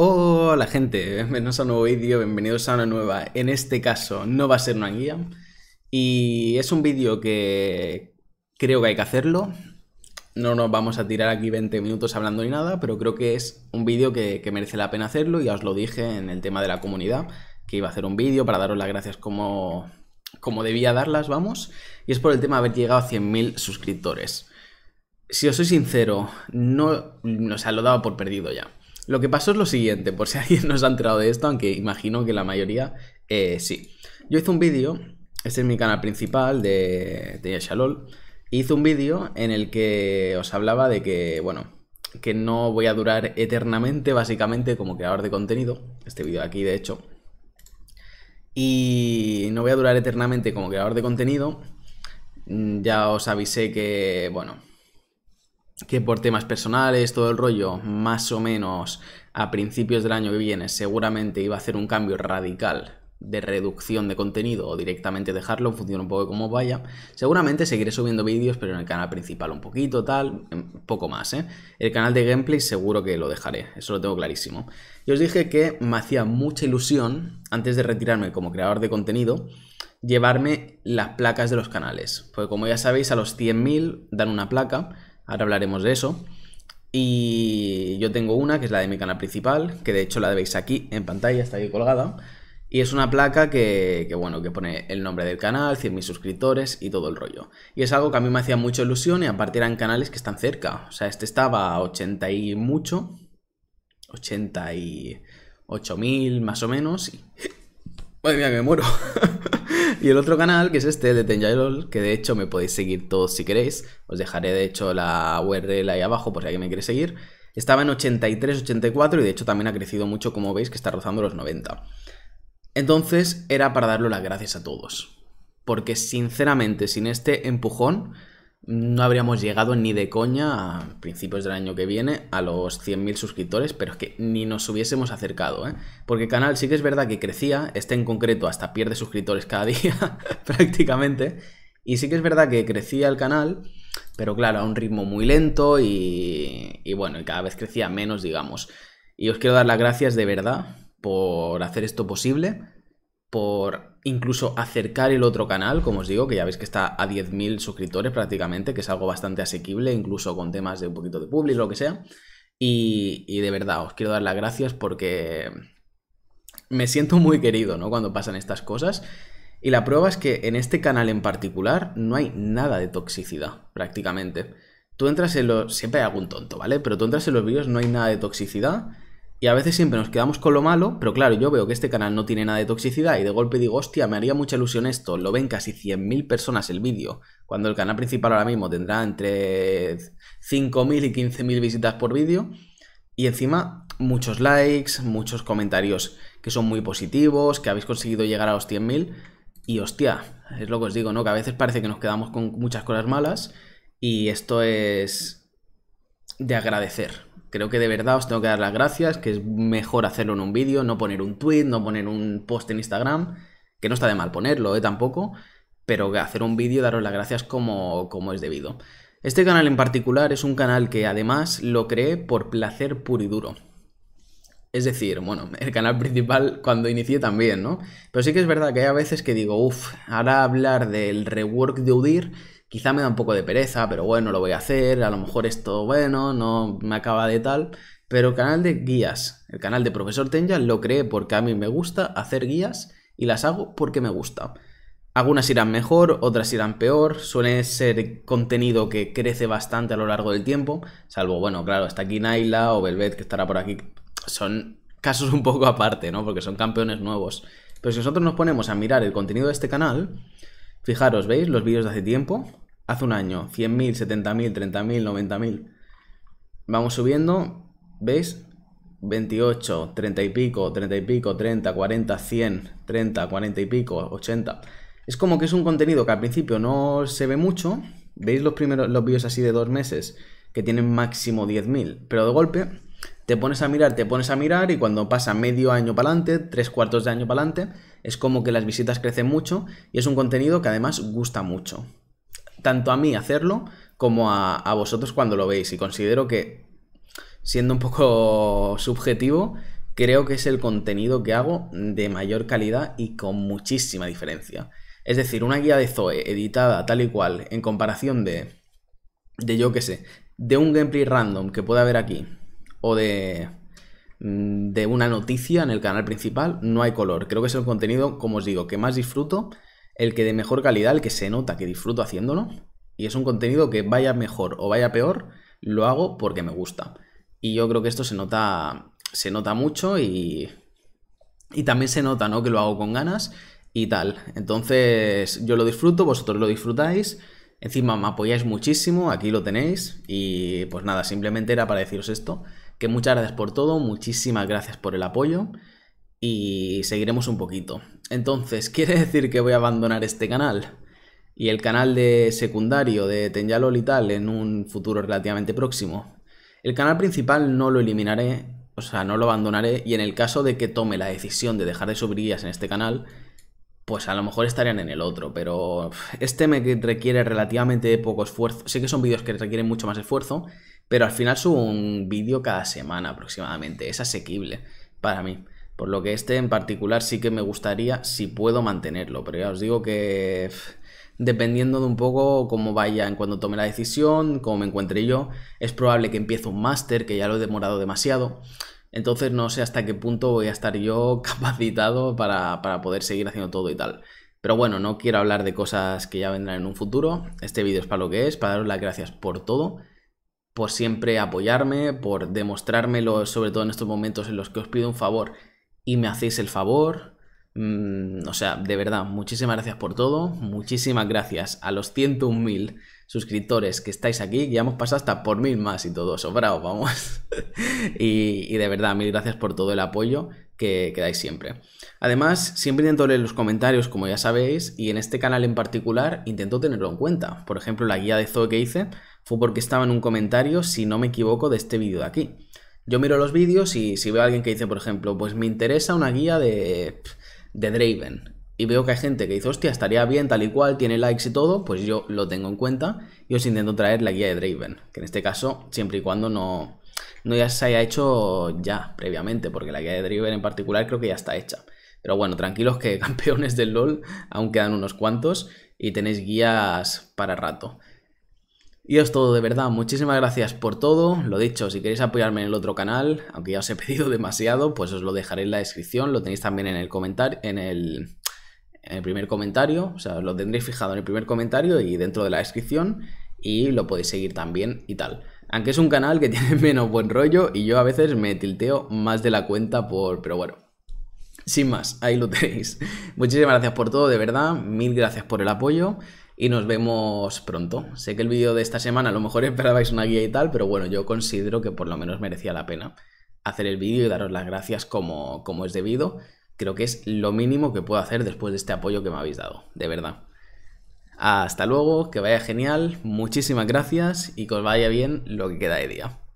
Hola gente, bienvenidos a un nuevo vídeo, bienvenidos a una nueva. En este caso no va a ser una guía y es un vídeo que creo que hay que hacerlo. No nos vamos a tirar aquí 20 minutos hablando ni nada, pero creo que es un vídeo que, merece la pena hacerlo. Ya os lo dije en el tema de la comunidad, que iba a hacer un vídeo para daros las gracias como, como debía darlas, vamos. Y es por el tema de haber llegado a 100.000 suscriptores. Si os soy sincero, no, o sea, lo daba por perdido ya. Lo que pasó es lo siguiente, por si alguien no se ha enterado de esto, aunque imagino que la mayoría eh, sí. Yo hice un vídeo, este es mi canal principal de, de Shalol, hice un vídeo en el que os hablaba de que, bueno, que no voy a durar eternamente, básicamente, como creador de contenido. Este vídeo aquí, de hecho. Y no voy a durar eternamente como creador de contenido. Mm, ya os avisé que, bueno, que por temas personales, todo el rollo, más o menos a principios del año que viene seguramente iba a hacer un cambio radical de reducción de contenido o directamente dejarlo, funciona un poco como vaya. Seguramente seguiré subiendo vídeos, pero en el canal principal un poquito, tal, poco más, ¿eh? El canal de gameplay seguro que lo dejaré, eso lo tengo clarísimo. Y os dije que me hacía mucha ilusión, antes de retirarme como creador de contenido, llevarme las placas de los canales. Porque como ya sabéis, a los 100.000 dan una placa, Ahora hablaremos de eso. Y yo tengo una, que es la de mi canal principal, que de hecho la veis aquí en pantalla, está ahí colgada. Y es una placa que, bueno, que pone el nombre del canal, mil suscriptores y todo el rollo. Y es algo que a mí me hacía mucha ilusión y aparte eran canales que están cerca. O sea, este estaba a 80 y mucho, mil más o menos. Y... Madre mía, me muero. y el otro canal, que es este, de Tenjailol, que de hecho me podéis seguir todos si queréis. Os dejaré de hecho la URL ahí abajo por si alguien me quiere seguir. Estaba en 83, 84 y de hecho también ha crecido mucho, como veis, que está rozando los 90. Entonces era para darle las gracias a todos. Porque sinceramente, sin este empujón, no habríamos llegado ni de coña a principios del año que viene a los 100.000 suscriptores, pero es que ni nos hubiésemos acercado, ¿eh? Porque el canal sí que es verdad que crecía, este en concreto hasta pierde suscriptores cada día prácticamente, y sí que es verdad que crecía el canal, pero claro, a un ritmo muy lento y, y bueno, y cada vez crecía menos, digamos. Y os quiero dar las gracias de verdad por hacer esto posible por incluso acercar el otro canal, como os digo, que ya veis que está a 10.000 suscriptores prácticamente, que es algo bastante asequible, incluso con temas de un poquito de public, lo que sea. Y, de verdad, os quiero dar las gracias porque me siento muy querido, ¿no? Cuando pasan estas cosas. Y la prueba es que en este canal en particular no hay nada de toxicidad, prácticamente. Tú entras en los... Siempre hay algún tonto, ¿vale? Pero tú entras en los vídeos, no hay nada de toxicidad y a veces siempre nos quedamos con lo malo, pero claro, yo veo que este canal no tiene nada de toxicidad y de golpe digo, hostia, me haría mucha ilusión esto, lo ven casi 100.000 personas el vídeo, cuando el canal principal ahora mismo tendrá entre 5.000 y 15.000 visitas por vídeo, y encima muchos likes, muchos comentarios que son muy positivos, que habéis conseguido llegar a los 100.000, y hostia, es lo que os digo, ¿no? Que a veces parece que nos quedamos con muchas cosas malas, y esto es de agradecer, creo que de verdad os tengo que dar las gracias, que es mejor hacerlo en un vídeo, no poner un tweet, no poner un post en Instagram, que no está de mal ponerlo, ¿eh? Tampoco, pero hacer un vídeo, daros las gracias como, como es debido. Este canal en particular es un canal que además lo creé por placer puro y duro. Es decir, bueno, el canal principal cuando inicié también, ¿no? Pero sí que es verdad que hay veces que digo, uff, ahora hablar del rework de Udir Quizá me da un poco de pereza, pero bueno, lo voy a hacer. A lo mejor todo bueno, no me acaba de tal. Pero el canal de guías, el canal de Profesor Tenja, lo creé porque a mí me gusta hacer guías y las hago porque me gusta. Algunas irán mejor, otras irán peor, suele ser contenido que crece bastante a lo largo del tiempo, salvo, bueno, claro, está aquí Naila o Velvet que estará por aquí, son casos un poco aparte, ¿no? Porque son campeones nuevos. Pero si nosotros nos ponemos a mirar el contenido de este canal, Fijaros, ¿veis los vídeos de hace tiempo? Hace un año, 100.000, 70.000, 30.000, 90.000. Vamos subiendo, ¿veis? 28, 30 y pico, 30 y pico, 30, 40, 100, 30, 40 y pico, 80. Es como que es un contenido que al principio no se ve mucho. ¿Veis los primeros los vídeos así de dos meses? Que tienen máximo 10.000. Pero de golpe te pones a mirar, te pones a mirar y cuando pasa medio año para adelante, tres cuartos de año para adelante, es como que las visitas crecen mucho y es un contenido que además gusta mucho. Tanto a mí hacerlo como a, vosotros cuando lo veis. Y considero que, siendo un poco subjetivo, creo que es el contenido que hago de mayor calidad y con muchísima diferencia. Es decir, una guía de Zoe editada tal y cual en comparación de, de yo qué sé, de un gameplay random que pueda haber aquí o de Mm, de una noticia en el canal principal, no hay color. Creo que es el contenido, como os digo, que más disfruto, el que de mejor calidad, el que se nota que disfruto haciéndolo. Y es un contenido que vaya mejor o vaya peor, lo hago porque me gusta. Y yo creo que esto se nota, se nota mucho y, y también se nota, ¿no? Que lo hago con ganas y tal. Entonces yo lo disfruto, vosotros lo disfrutáis. Encima me apoyáis muchísimo, aquí lo tenéis. Y pues nada, simplemente era para deciros esto. Que muchas gracias por todo, muchísimas gracias por el apoyo y seguiremos un poquito. Entonces, ¿quiere decir que voy a abandonar este canal? Y el canal de secundario de Tenyalol y tal en un futuro relativamente próximo. El canal principal no lo eliminaré, o sea, no lo abandonaré. Y en el caso de que tome la decisión de dejar de subir guías en este canal, pues a lo mejor estarían en el otro. Pero este me requiere relativamente poco esfuerzo. Sé que son vídeos que requieren mucho más esfuerzo pero al final subo un vídeo cada semana aproximadamente. Es asequible para mí. Por lo que este en particular sí que me gustaría si puedo mantenerlo. Pero ya os digo que dependiendo de un poco cómo vaya en cuando tome la decisión, cómo me encuentre yo, es probable que empiece un máster, que ya lo he demorado demasiado. Entonces no sé hasta qué punto voy a estar yo capacitado para, para poder seguir haciendo todo y tal. Pero bueno, no quiero hablar de cosas que ya vendrán en un futuro. Este vídeo es para lo que es, para daros las gracias por todo por siempre apoyarme, por demostrármelo, sobre todo en estos momentos en los que os pido un favor y me hacéis el favor. Mm, o sea, de verdad, muchísimas gracias por todo. Muchísimas gracias a los 101.000 suscriptores que estáis aquí, ya hemos pasado hasta por mil más y todo, eso, bravo, vamos. y, de verdad, mil gracias por todo el apoyo que, que dais siempre. Además, siempre intento leer los comentarios, como ya sabéis, y en este canal en particular intento tenerlo en cuenta. Por ejemplo, la guía de Zoe que hice, fue porque estaba en un comentario, si no me equivoco, de este vídeo de aquí. Yo miro los vídeos y si veo a alguien que dice, por ejemplo, pues me interesa una guía de, de Draven, y veo que hay gente que dice, hostia, estaría bien tal y cual, tiene likes y todo, pues yo lo tengo en cuenta y os intento traer la guía de Draven, que en este caso, siempre y cuando no, no ya se haya hecho ya previamente, porque la guía de Draven en particular creo que ya está hecha. Pero bueno, tranquilos que campeones del LOL aún quedan unos cuantos y tenéis guías para rato. Y es todo, de verdad, muchísimas gracias por todo. Lo dicho, si queréis apoyarme en el otro canal, aunque ya os he pedido demasiado, pues os lo dejaré en la descripción, lo tenéis también en el comentario, en el, en el primer comentario, o sea, lo tendréis fijado en el primer comentario y dentro de la descripción, y lo podéis seguir también y tal. Aunque es un canal que tiene menos buen rollo y yo a veces me tilteo más de la cuenta por... pero bueno. Sin más, ahí lo tenéis. Muchísimas gracias por todo, de verdad. Mil gracias por el apoyo y nos vemos pronto. Sé que el vídeo de esta semana a lo mejor esperabais una guía y tal, pero bueno, yo considero que por lo menos merecía la pena hacer el vídeo y daros las gracias como, como es debido. Creo que es lo mínimo que puedo hacer después de este apoyo que me habéis dado, de verdad. Hasta luego, que vaya genial, muchísimas gracias y que os vaya bien lo que queda de día.